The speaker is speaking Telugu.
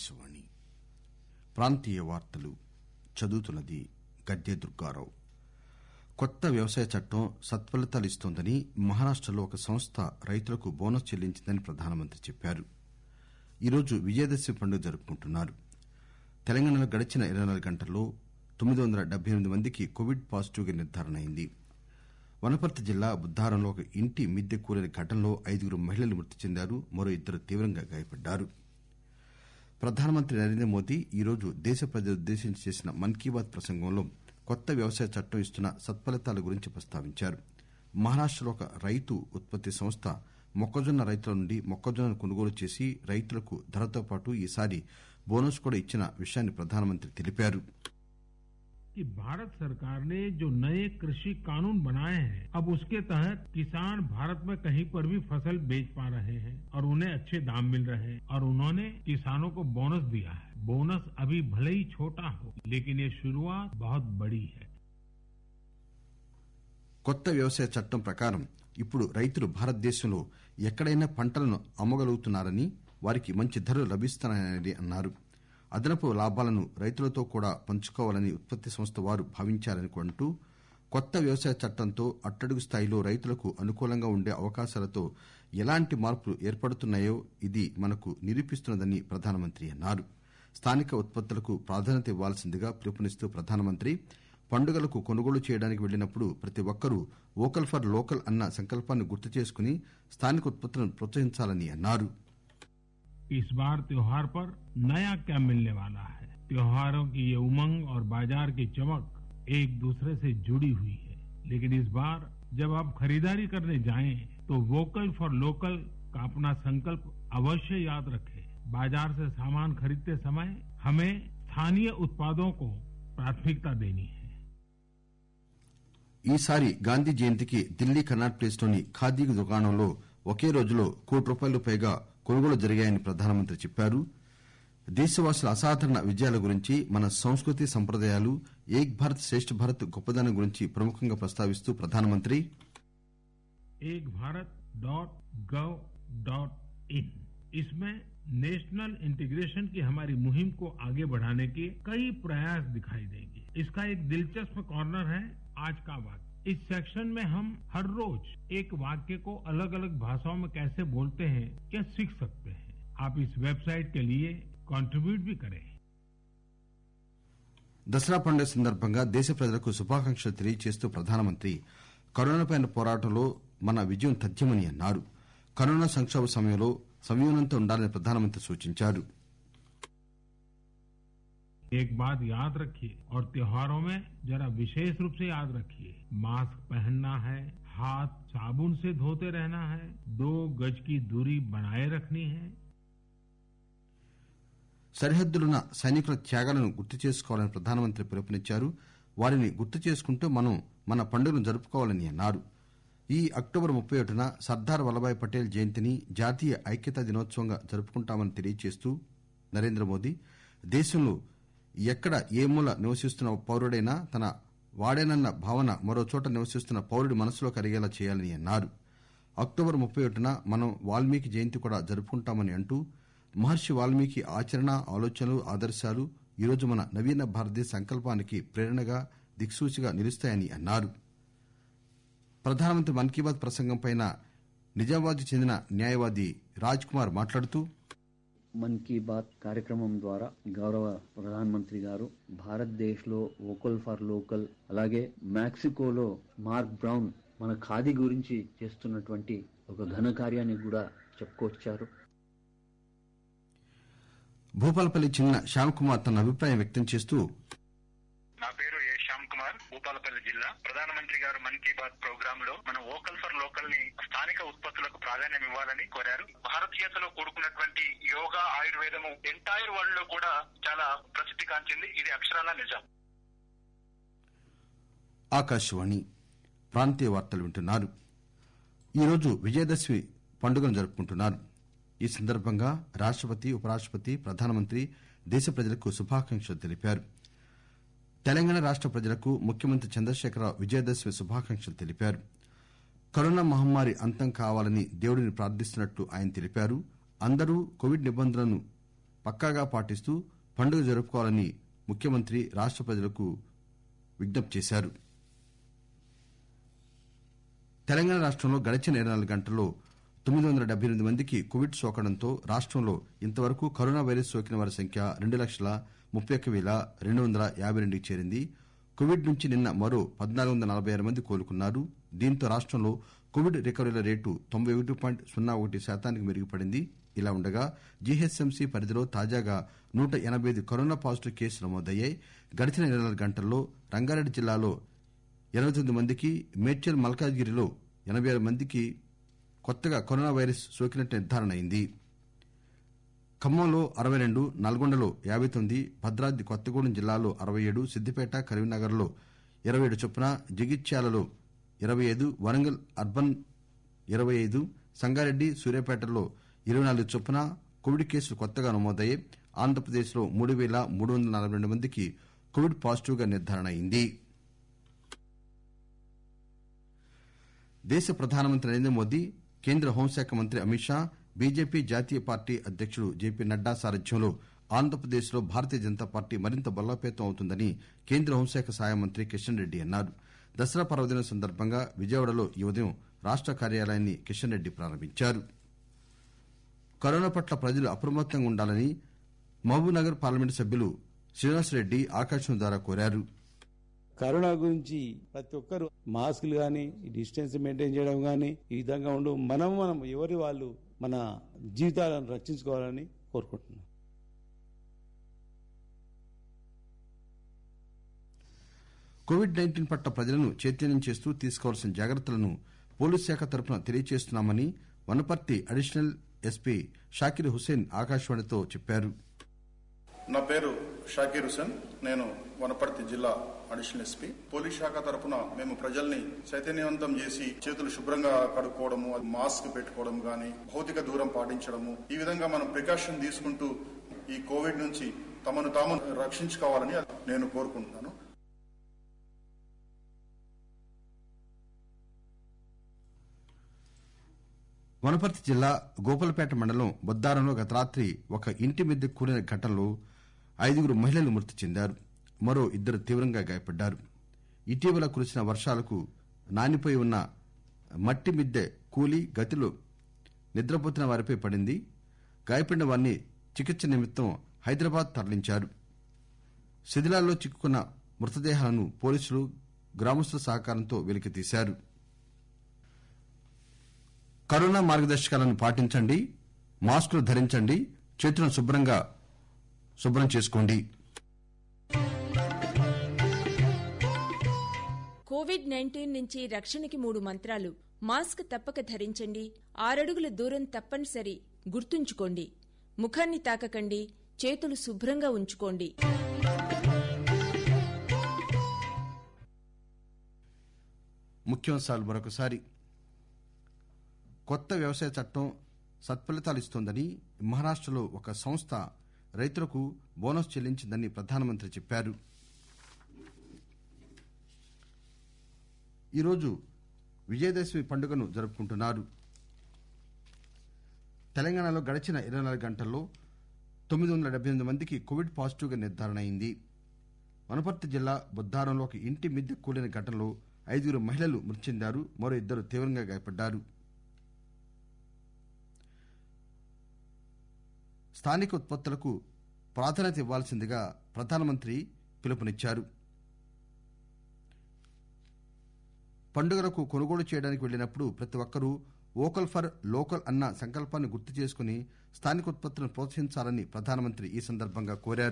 ఆకాశవాణి ప్రాంతీయ వార్తలు చదువుతున్నది గద్దె దుర్గారావు కొత్త వ్యవసాయ చట్టం సత్ఫలితాలు ఇస్తోందని మహారాష్టలో ఒక సంస్థ రైతులకు బోనస్ చెల్లించిందని ప్రధానమంత్రి చెప్పారు ఈరోజు విజయదశమి పండుగ జరుపుకుంటున్నారు తెలంగాణలో గడచిన ఇరవై నాలుగు గంటల్లో తొమ్మిది వందల డెబ్బై ఎనిమిది మందికి కోవిడ్ పాజిటివ్ గా నిర్దారణ అయింది వనపర్తి జిల్లా బుద్దారంలో ఒక ఇంటి మిద్దె కూలిన ఘటనలో ఐదుగురు మహిళలు మృతి చెందారు మరో ఇద్దరు తీవ్రంగా గాయపడ్డారు ప్రధానమంత్రి నరేంద్రమోదీ ఈరోజు దేశ ప్రజలనుద్దేశించి చేసిన మన్ కీ బాత్ ప్రసంగంలో కొత్త వ్యవసాయ చట్టం ఇస్తున్న సత్పలితాల గురించి ప్రస్తావించారు మహారాష్టలో ఒక రైతు ఉత్పత్తి సంస్థ మొక్కజొన్న రైతుల నుండి మొక్కజొన్నను కొనుగోలు చేసి రైతులకు ధరతో పాటు ఈసారి బోనస్ కూడా ఇచ్చిన విషయాన్ని ప్రధానమంత్రి తెలిపారు कि भारत सरकार ने जो नए कृषि कानून बनाए हैं अब उसके तहत किसान भारत में कहीं पर भी फसल बेच पा रहे हैं और उन्हें अच्छे दाम मिल रहे हैं और उन्होंने किसानों को बोनस दिया है बोनस अभी भले ही छोटा हो लेकिन ये शुरुआत बहुत बड़ी है కొత్త వ్యవసాయ చట్టం ప్రకారం ఇప్పుడు రైతులు భారతదేశంలో ఎక్కడైనా పంటలను అమ్మగలుగుతున్నారని వారికి మంచి ధరలు లభిస్తున్నాయని అన్నారు అదనపు లాభాలను రైతులతో కూడా పంచుకోవాలని ఉత్పత్తి సంస్థ వారు భావించారని అంటూ కొత్త వ్యవసాయ చట్టంతో అట్టడుగు స్థాయిలో రైతులకు అనుకూలంగా ఉండే అవకాశాలతో ఎలాంటి మార్పులు ఏర్పడుతున్నాయో ఇది మనకు నిరూపిస్తున్నదని ప్రధానమంత్రి అన్నారు స్థానిక ఉత్పత్తులకు ప్రాధాన్యత ఇవ్వాల్సిందిగా పిలుపునిస్తూ ప్రధానమంత్రి పండుగలకు కొనుగోలు చేయడానికి వెళ్ళినప్పుడు ప్రతి ఒక్కరూ వోకల్ ఫర్ లోకల్ అన్న సంకల్పాన్ని గుర్తు చేసుకుని స్థానిక ఉత్పత్తులను ప్రోత్సహించాలని అన్నారు इस बार त्योहार पर नया क्या मिलने वाला है त्योहारों की ये उमंग और बाजार की चमक एक दूसरे से जुड़ी हुई है लेकिन इस बार जब आप खरीदारी करने जाएं तो वोकल फॉर लोकल का अपना संकल्प अवश्य याद रखें बाजार से सामान खरीदते समय हमें स्थानीय उत्पादों को प्राथमिकता देनी है సారి గాంధీ జయంతికి ఢిల్లీ కన్నాట్ ప్లేస్లోని ఖాదీ దుకాణంలో ఒకే రోజులో కోటి రూపాయలు పైగా గులుగు జరిగిన ప్రధానమంత్రి చెప్పారు దేశవ్యాosyl అసాతన విజయాల గురించి మన సంస్కృతి సంప్రదాయాలు ఏక భారత్ శేష్ట భారత్ గొప్పదనం గురించి ప్రముఖంగా ప్రస్తావిస్తూ ప్రధానమంత్రి ఏకభారత్.gov.in इसमें नेशनल इंटीग्रेशन की हमारी मुहिम को आगे बढ़ाने के कई प्रयास दिखाई देंगे इसका एक दिलचस्प कॉर्नर है आज का बात इस सेक्शन में हम हर रोज एक वाक्य को अलग अलग भाषाओं में कैसे बोलते हैं क्या सीख सकते हैं आप इस వెబ్సైట్ के लिए కాంట్రిబ్యూట్ भी करें దసరా పండుగ సందర్భంగా దేశ ప్రజలకు శుభాకాంక్షలు తెలియజేస్తూ ప్రధానమంత్రి కరోనాపై పోరాటంలో మన విజయం తథ్యమని అన్నారు కరోనా సంక్షోభ సమయంలో సంయమనంతో ఉండాలని ప్రధానమంత్రి సూచించారు एक बात याद रखिए और त्योहारों में जरा विशेष रूप से याद रखिए मास्क पहनना है हाथ साबुन से धोते रहना है दो गज की दूरी बनाए रखनी है सरहद्द로나 सैनिकರ ತ್ಯಾಗಲನ್ನು ಗುರ್ತೀಚಿಸಿಕೊಳ್ಳಲು ಪ್ರಧಾನಮಂತ್ರಿ ಪುರಪನಿಚ್ಚಾರು ವಾರಿನಲ್ಲಿ ಗುರ್ತೀಚಿಸ್ಕೊಂಡೆ ಮನ ಮನ ಪಂಡರು ಜರ್ಪಕೊಳ್ಳನಿ ಅನ್ನಾರು ಈ ಅಕ್ಟೋಬರ್ 31 ನ ಸರ್ದಾರ್ ವಲ್ಲಭಾಯಿ ಪಟೇಲ್ ಜಯಂತಿನಿ ಜಾತ್ಯಾಯಕೈಕ್ಯತಾ ದಿನೋತ್ಸವಂಗ ಜರ್ಪಕೊಂಡామని ತಿಳೀಚು ನರೇಂದ್ರ ಮೋದಿ ದೇಶಲು ఎక్కడ ఏ మూల నివసిస్తున్న పౌరుడైనా తన వాడేనన్న భావన మరోచోట నివసిస్తున్న పౌరుడి మనసులో కరిగేలా చేయాలని అన్నారు అక్టోబర్ ముప్పై ఒకటిన మనం వాల్మీకి జయంతి కూడా జరుపుకుంటామని అంటూ మహర్షి వాల్మీకి ఆచరణ ఆలోచనలు ఆదర్శాలు ఈరోజు మన నవీన భారతదేశ సంకల్పానికి ప్రేరణగా దిక్సూచిగా నిలుస్తాయని అన్నారు ప్రధానమంత్రి మన్ కీ బాత్ ప్రసంగంపై నిజామాబాద్ కు చెందిన న్యాయవాది రాజ్ కుమార్ మాట్లాడుతూ మన్ కీ బాత్ కార్యక్రమం ద్వారా గౌరవ ప్రధానమంత్రి గారు భారతదేశంలో వోకల్ ఫర్ లోకల్ అలాగే మెక్సికోలో మార్క్ బ్రౌన్ మన ఖాదీ గురించి చేస్తున్నటువంటి ఒక ఘన కార్యాన్ని కూడా చెప్పుకొచ్చారు భూపాలపల్లి చిన్న శ్యామ్ కుమార్ తన అభిప్రాయం వ్యక్తం చేస్తూ భూపాలపల్లి జిల్లా ప్రధానమంత్రి గారు మన్ కీ బాత్ ప్రోగ్రామ్ లో మనం వోకల్ ఫర్ లోకల్ ని స్థానిక ఉత్పత్తులకు ప్రాధాన్యం ఇవ్వాలని కోరారు భారతీయతలో కూడుకున్నటువంటి యోగా ఆయుర్వేదము ఎంటైర్ వరల్డ్ లో కూడా చాలా ప్రసిద్ధి కాంచింది ఇది అక్షరాల నిజం ఆకాశవాణి ప్రాంతీయ వార్తలు వింటున్నారు రోజు విజయదశమి పండుగను జరుపుకుంటున్నారు ఈ సందర్భంగా రాష్టపతి ఉపరాష్టపతి ప్రధానమంత్రి దేశ ప్రజలకు శుభాకాంక్షలు తెలిపారు తెలంగాణ రాష్ట ప్రజలకు ముఖ్యమంత్రి చంద్రశేఖరరావు విజయదశమి శుభాకాంక్షలు తెలిపారు కరోనా మహమ్మారి అంతం కావాలని దేవుడిని ప్రార్థిస్తున్నట్లు ఆయన తెలిపారు అందరూ కోవిడ్ నిబంధనలను పక్కాగా పాటిస్తూ పండుగ జరుపుకోవాలని ముఖ్యమంత్రి రాష్ట ప్రజలకు విజ్ఞప్తి చేశారు తెలంగాణ రాష్టంలో గడిచిన ఇరవై నాలుగు గంటల్లో తొమ్మిది వందల డెబ్బై ఎనిమిది మందికి కోవిడ్ సోకడంతో రాష్టంలో ఇంతవరకు కరోనా వైరస్ సోకిన వారి సంఖ్య రెండు లక్షల ముప్పై ఒక్క పేల రెండు వందల యాబై రెండుకి చేరింది కోవిడ్ నుంచి నిన్న మరో పద్నాలుగు వందల నలబై ఆరు మంది కోలుకున్నారు దీంతో రాష్టంలో కోవిడ్ రికవరీల రేటు తొంభై ఒకటి పాయింట్ సున్నా ఒకటి శాతానికి మెరుగుపడింది ఇలా ఉండగా జీహెచ్ఎంసీ పరిధిలో తాజాగా నూట ఎనబై ఐదు కరోనా పాజిటివ్ కేసులు నమోదయ్యాయి గడిచిన ఇరవై నాలుగు గంటల్లో రంగారెడ్డి జిల్లాలో ఎనభై తొమ్మిది మందికి మేడ్చల్ మల్కాజ్గిరిలో ఎనబై ఆరు మందికి కొత్తగా కరోనా వైరస్ సోకినట్టు నిర్దారణ అయింది ఖమ్మంలో అరవై రెండు నల్గొండలో యాబై తొమ్మిది భద్రాద్రి కొత్తగూడెం జిల్లాలో అరవై ఏడు సిద్దిపేట కరీంనగర్ లో ఇరవై ఏడు చొప్పున జగిత్యాలలో ఇరవై ఐదు వరంగల్ అర్బన్ ఇరవై ఐదు సంగారెడ్డి సూర్యాపేటలో ఇరవై నాలుగు చొప్పున కోవిడ్ కేసులు కొత్తగా నమోదయ్యాయి ఆంధ్రప్రదేశ్ లో మూడు పేల మూడు వందల నలబై రెండు మందికి కోవిడ్ పాజిటివ్ గా నిర్దారణ అయింది దేశ ప్రధానమంత్రి మోదీ కేంద్ర హోంశాఖ మంత్రి అమిత్ షా బిజెపి జాతీయ పార్టీ అధ్యకుడు జెపి నడ్డా సారథ్యంలో ఆంధ్రప్రదేశ్ లో భారతీయ జనతా పార్టీ మరింత బలోపేతం అవుతుందని కేంద్ర హోంశాఖ సహాయ మంత్రి కిషన్ రెడ్డి అన్నారు దసరా పర్వదినం సందర్బంగా విజయవాడలో ఈ ఉదయం రాష్ట కార్యాలయాన్ని కిషన్ రెడ్డి ప్రారంభించారు కరోనా పట్ల ప్రజలు అప్రమత్తంగా ఉండాలని మహబూబ్ నగర్ పార్లమెంట్ సభ్యులు రెడ్డి ఆకాశం ద్వారా కోరారు కరోనా గురించి ప్రతి ఒక్కరు మాస్కులు గాని డిస్టెన్స్ మెయింటైన్ చేయడం గాని ఈ విధంగా ఉండవు మనం మనం ఎవరి వాళ్ళు మన జీవితాలను రక్షించుకోవాలని కోరుకుంటున్నాను కోవిడ్ నైన్టీన్ పట్ల ప్రజలను చైతన్యం చేస్తూ తీసుకోవాల్సిన జాగ్రత్తలను పోలీస్ శాఖ తరఫున తెలియజేస్తున్నామని వనపర్తి అడిషనల్ ఎస్పీ షాకిర్ హుస్సేన్ ఆకాశవాణితో చెప్పారు నా పేరు షాకీర్ హుసేన్ నేను వనపర్తి జిల్లా అడిషనల్ ఎస్పీ పోలీస్ శాఖ తరఫున మేము ప్రజల్ని చైతన్యవంతం చేసి చేతులు శుభ్రంగా కడుక్కోవడము మాస్క్ పెట్టుకోవడం గాని భౌతిక దూరం పాటించడము ఈ విధంగా మనం ప్రికాషన్ తీసుకుంటూ ఈ కోవిడ్ నుంచి తమను తాము రక్షించుకోవాలని నేను కోరుకుంటున్నాను వనపర్తి జిల్లా గోపాలపేట మండలం బొద్దారంలో గత రాత్రి ఒక ఇంటి మీద కూడిన ఘటనలో ఐదుగురు మహిళలు మృతి చెందారు మరో ఇద్దరు తీవ్రంగా గాయపడ్డారు ఇటీవల కురిసిన వర్షాలకు నానిపోయి ఉన్న మట్టి మిద్దె కూలి గతిలో నిద్రపోతున్న వారిపై పడింది గాయపడిన వారిని చికిత్స నిమిత్తం హైదరాబాద్ తరలించారు శిథిలాల్లో చిక్కుకున్న మృతదేహాలను పోలీసులు గ్రామస్తుల సహకారంతో వెలికితీశారు కరోనా మార్గదర్శకాలను పాటించండి మాస్కులు ధరించండి చేతులను శుభ్రంగా శుభ్రం చేసుకోండి కోవిడ్ నైన్టీన్ నుంచి రక్షణకి మూడు మంత్రాలు మాస్క్ తప్పక ధరించండి ఆరడుగుల దూరం తప్పనిసరి గుర్తుంచుకోండి ముఖాన్ని తాకకండి చేతులు శుభ్రంగా ఉంచుకోండి మరొకసారి కొత్త వ్యవసాయ చట్టం సత్ఫలితాలు ఇస్తోందని మహారాష్టలో ఒక సంస్థ రైతులకు బోనస్ చెల్లించిందని ప్రధానమంత్రి చెప్పారు ఈరోజు విజయదశమి పండుగను జరుపుకుంటున్నారు తెలంగాణలో గడచిన ఇరవై నాలుగు గంటల్లో తొమ్మిది వందల డెబ్బై ఎనిమిది మందికి కోవిడ్ పాజిటివ్ గా నిర్దారణ అయింది వనపర్తి జిల్లా బొద్దారంలో ఒక ఇంటి మిద్దె కూలిన ఘటనలో ఐదుగురు మహిళలు మృతి చెందారు మరో ఇద్దరు తీవ్రంగా గాయపడ్డారు స్థానిక ఉత్పత్తులకు ప్రాధాన్యత ఇవ్వాల్సిందిగా ప్రధానమంత్రి పిలుపునిచ్చారు పండుగలకు కొనుగోలు చేయడానికి వెళ్ళినప్పుడు ప్రతి ఒక్కరూ ఓకల్ ఫర్ లోకల్ అన్న సంకల్పాన్ని గుర్తు చేసుకుని స్థానిక ఉత్పత్తులను ప్రోత్సహించాలని ప్రధానమంత్రి ఈ సందర్భంగా కోరారు